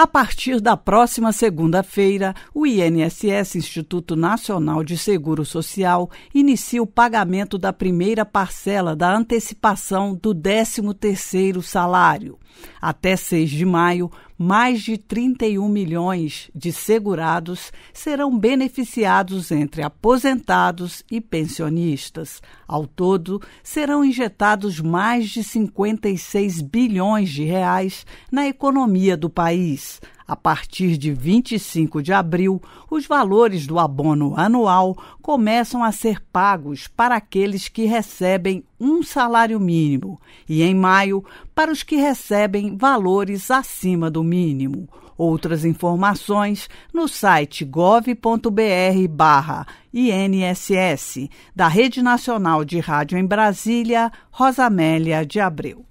A partir da próxima segunda-feira, o INSS, Instituto Nacional de Seguro Social, inicia o pagamento da primeira parcela da antecipação do 13º salário. Até 6 de maio, mais de 31 milhões de segurados serão beneficiados entre aposentados e pensionistas. Ao todo, serão injetados mais de 56 bilhões de reais na economia do país. A partir de 25 de abril, os valores do abono anual começam a ser pagos para aqueles que recebem um salário mínimo e, em maio, para os que recebem valores acima do mínimo. Outras informações no site govbr INSS, da Rede Nacional de Rádio em Brasília, Rosamélia de Abreu.